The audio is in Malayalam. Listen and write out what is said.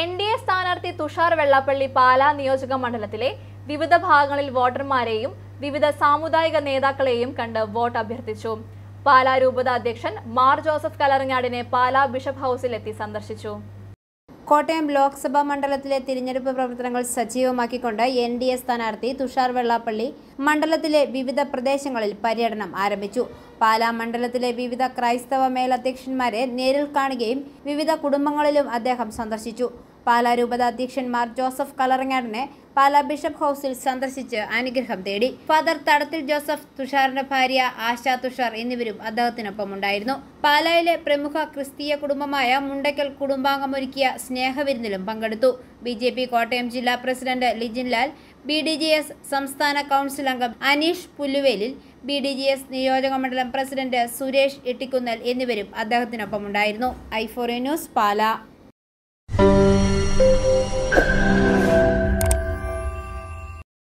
എൻ ഡി എ സ്ഥാനാർത്ഥി തുഷാർ വെള്ളാപ്പള്ളി പാലാ നിയോജക മണ്ഡലത്തിലെ വിവിധ ഭാഗങ്ങളിൽ വോട്ടർമാരെയും വിവിധ സാമുദായിക നേതാക്കളെയും കണ്ട് വോട്ട് അഭ്യർത്ഥിച്ചു പാലാ രൂപത അധ്യക്ഷൻ മാർ ജോസഫ് കലറിഞ്ഞാടിനെ പാലാ ബിഷപ്പ് ഹൗസിലെത്തി സന്ദർശിച്ചു കോട്ടയം ലോക്സഭാ മണ്ഡലത്തിലെ തിരഞ്ഞെടുപ്പ് പ്രവർത്തനങ്ങൾ സജീവമാക്കിക്കൊണ്ട് എൻ ഡി എ സ്ഥാനാർത്ഥി തുഷാർ വെള്ളാപ്പള്ളി മണ്ഡലത്തിലെ വിവിധ പ്രദേശങ്ങളിൽ പര്യടനം ആരംഭിച്ചു പാലാ മണ്ഡലത്തിലെ വിവിധ ക്രൈസ്തവ മേലധ്യക്ഷന്മാരെ നേരിൽ കാണുകയും വിവിധ കുടുംബങ്ങളിലും അദ്ദേഹം സന്ദർശിച്ചു പാലാ രൂപതാധ്യക്ഷന്മാർ ജോസഫ് കളറങ്ങാടിനെ പാലാ ബിഷപ്പ് ഹൗസിൽ സന്ദർശിച്ച് അനുഗ്രഹം തേടി ഫാദർ തടത്തിൽ ജോസഫ് തുഷാറിന്റെ ഭാര്യ ആശ തുഷാർ എന്നിവരും അദ്ദേഹത്തിനൊപ്പം ഉണ്ടായിരുന്നു പാലായിലെ പ്രമുഖ ക്രിസ്തീയ കുടുംബമായ മുണ്ടയ്ക്കൽ കുടുംബാംഗമൊരുക്കിയ സ്നേഹവിരുന്നിലും പങ്കെടുത്തു ബി ജെ പി കോട്ടയം ജില്ലാ president Lijin Lal B D G S സംസ്ഥാന കൗൺസിൽ അംഗം Aneesh Pulluvelil B D G S നിയോജക മണ്ഡലം പ്രസിഡന്റ് സുരേഷ് എട്ടിക്കുന്നൽ എന്നിവരും അദ്ദേഹത്തിനൊപ്പം ഉണ്ടായിരുന്നു ഫോർ ന്യൂസ് പാല